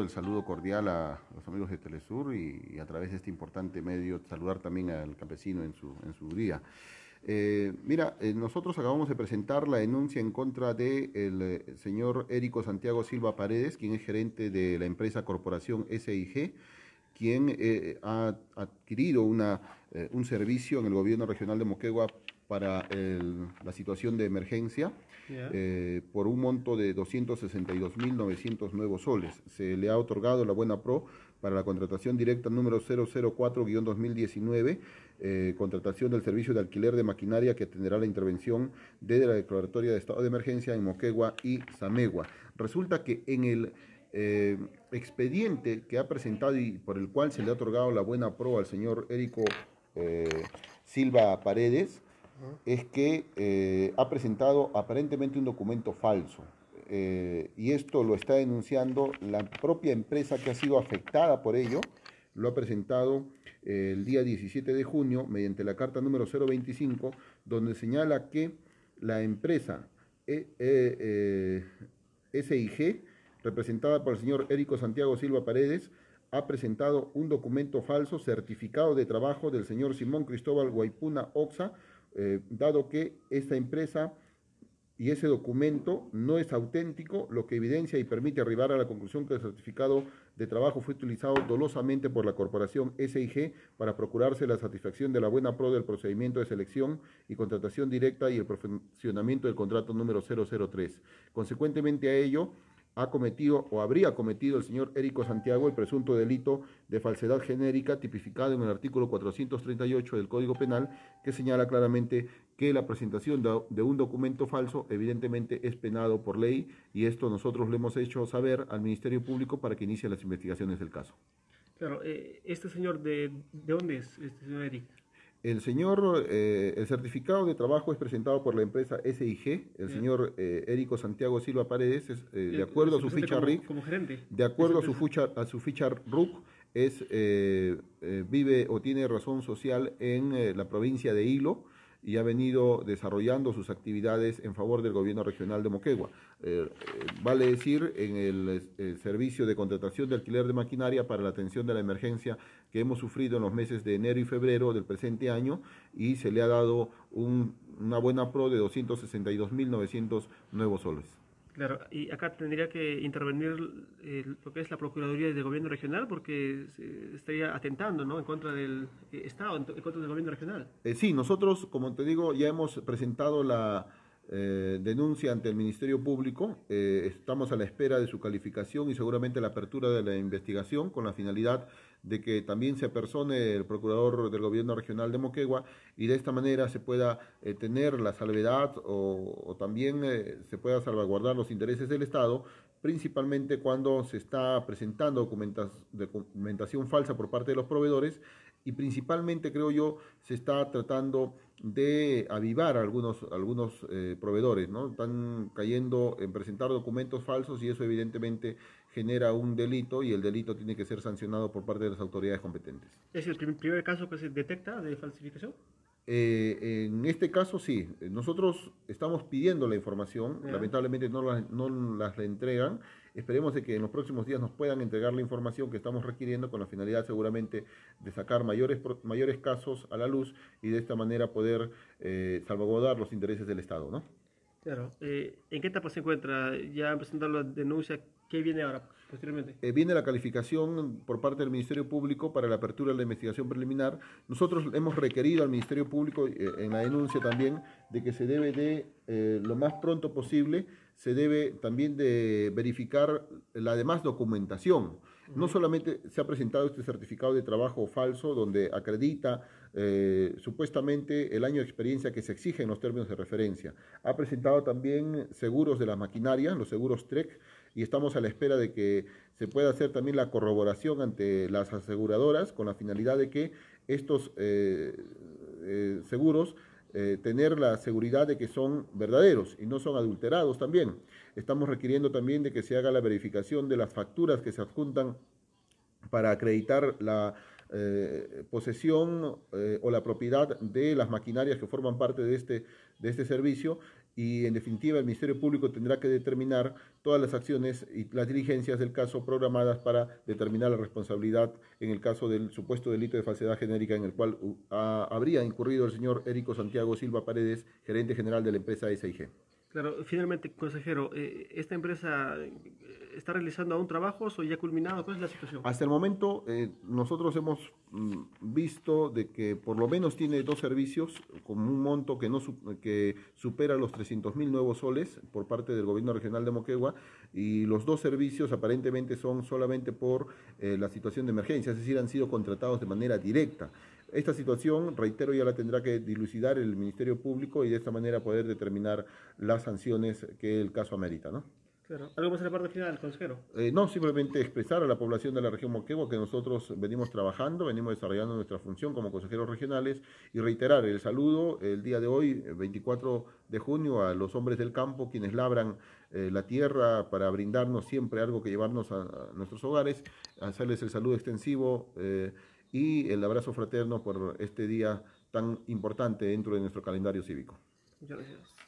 El saludo cordial a los amigos de Telesur y, a través de este importante medio saludar también al campesino en su, día. Eh, mira, eh, nosotros acabamos de presentar la denuncia en contra del de el eh, señor Érico Santiago Silva Paredes, quien es gerente de la empresa Corporación SIG, quien ha adquirido una, un servicio en el gobierno regional de Moquegua para la situación de emergencia eh, por un monto de 262.900 nuevos soles. Se le ha otorgado la buena pro para la contratación directa número 004-2019, eh, contratación del servicio de alquiler de maquinaria que atenderá la intervención desde la declaratoria de estado de emergencia en Moquegua y samegua Resulta que en el eh, expediente que ha presentado y por el cual se le ha otorgado la buena pro al señor Érico Silva Paredes, es que eh, ha presentado aparentemente un documento falso. Eh, y esto lo está denunciando la propia empresa que ha sido afectada por ello. Lo ha presentado eh, el día 17 de junio mediante la carta número 025, donde señala que la empresa SIG, representada por el señor Érico Santiago Silva Paredes, ha presentado un documento falso certificado de trabajo del señor Simón Cristóbal Guaypuna Oxa eh, dado que esta empresa y ese documento no es auténtico, lo que evidencia y permite arribar a la conclusión que el certificado de trabajo fue utilizado dolosamente por la corporación SIG para procurarse la satisfacción de la buena pro del procedimiento de selección y contratación directa y el profesionamiento del contrato número 003. Consecuentemente a ello, ha cometido o habría cometido el señor Érico Santiago el presunto delito de falsedad genérica tipificado en el artículo 438 del Código Penal, que señala claramente que la presentación de un documento falso evidentemente es penado por ley y esto nosotros le hemos hecho saber al Ministerio Público para que inicie las investigaciones del caso. Claro, eh, este señor de, de dónde es este señor Érico? El señor, eh, el certificado de trabajo es presentado por la empresa SIG, el señor eh, Érico Santiago Silva Paredes, eh, de acuerdo a su ficha como de acuerdo a su ficha, a su ficha RUC, es, vive o tiene razón social en la provincia de Hilo, y ha venido desarrollando sus actividades en favor del gobierno regional de Moquegua. Eh, eh, vale decir, en el, servicio de contratación de alquiler de maquinaria para la atención de la emergencia que hemos sufrido en los meses de enero y febrero del presente año y se le ha dado una buena pro de 262.900 nuevos soles. Claro, y acá tendría que intervenir eh, lo que es la Procuraduría del Gobierno Regional porque estaría atentando ¿no? en contra del eh, Estado, en, contra del Gobierno Regional. Eh, sí, nosotros, como te digo, ya hemos presentado la denuncia ante el Ministerio Público. estamos a la espera de su calificación y seguramente la apertura de la investigación con la finalidad de que también se persone el procurador del gobierno regional de Moquegua y de esta manera se pueda eh, tener la salvedad o, también eh, se pueda salvaguardar los intereses del Estado, principalmente cuando se está presentando documentación falsa por parte de los proveedores y principalmente creo yo se está tratando de avivar a algunos, algunos eh, proveedores, ¿no? Están cayendo en presentar documentos falsos y eso evidentemente genera un delito y el delito tiene que ser sancionado por parte de las autoridades competentes. ¿Es el primer caso que se detecta de falsificación? Eh, en este caso sí, nosotros estamos pidiendo la información, lamentablemente no, no las entregan, esperemos de que en los próximos días nos puedan entregar la información que estamos requiriendo con la finalidad seguramente de sacar mayores, mayores casos a la luz y de esta manera poder eh, salvaguardar los intereses del Estado, ¿no? Claro. Eh, ¿En qué etapa se encuentra? ¿Ya presentado la denuncia? ¿Qué viene ahora posteriormente? Eh, viene la calificación por parte del Ministerio Público para la apertura de la investigación preliminar. Nosotros hemos requerido al Ministerio Público eh, en la denuncia también de que se debe de, eh, lo más pronto posible, se debe también de verificar la demás documentación. No solamente se ha presentado este certificado de trabajo falso donde acredita supuestamente el año de experiencia que se exige en los términos de referencia. Ha presentado también seguros de las maquinarias, los seguros TREC, y estamos a la espera de que se pueda hacer también la corroboración ante las aseguradoras con la finalidad de que estos eh, eh, seguros eh, tener la seguridad de que son verdaderos y no son adulterados también. Estamos requiriendo también de que se haga la verificación de las facturas que se adjuntan para acreditar la eh, posesión eh, o la propiedad de las maquinarias que forman parte de este, de este servicio y en definitiva el Ministerio Público tendrá que determinar todas las acciones y las diligencias del caso programadas para determinar la responsabilidad en el caso del supuesto delito de falsedad genérica en el cual uh, habría incurrido el señor Érico Santiago Silva Paredes, gerente general de la empresa SIG. Claro, finalmente, consejero, eh, ¿esta empresa eh, está realizando aún trabajos o ya culminado? ¿Cuál es la situación? Hasta el momento, eh, nosotros hemos mm, visto de que por lo menos tiene dos servicios con un monto que, no, que supera los 300 mil nuevos soles por parte del gobierno regional de Moquegua y los dos servicios aparentemente son solamente por la situación de emergencia, es decir, han sido contratados de manera directa. Esta situación, reitero, ya la tendrá que dilucidar el Ministerio Público y de esta manera poder determinar las sanciones que el caso amerita, ¿no? ¿Algo más en la parte final, consejero? Eh, no, simplemente expresar a la población de la región Moquegua que nosotros venimos trabajando, venimos desarrollando nuestra función como consejeros regionales y reiterar el saludo el día de hoy, 24 de junio, a los hombres del campo, quienes labran eh, la tierra para brindarnos siempre algo que llevarnos a, nuestros hogares, hacerles el saludo extensivo. Eh, y el abrazo fraterno por este día tan importante dentro de nuestro calendario cívico. Muchas gracias.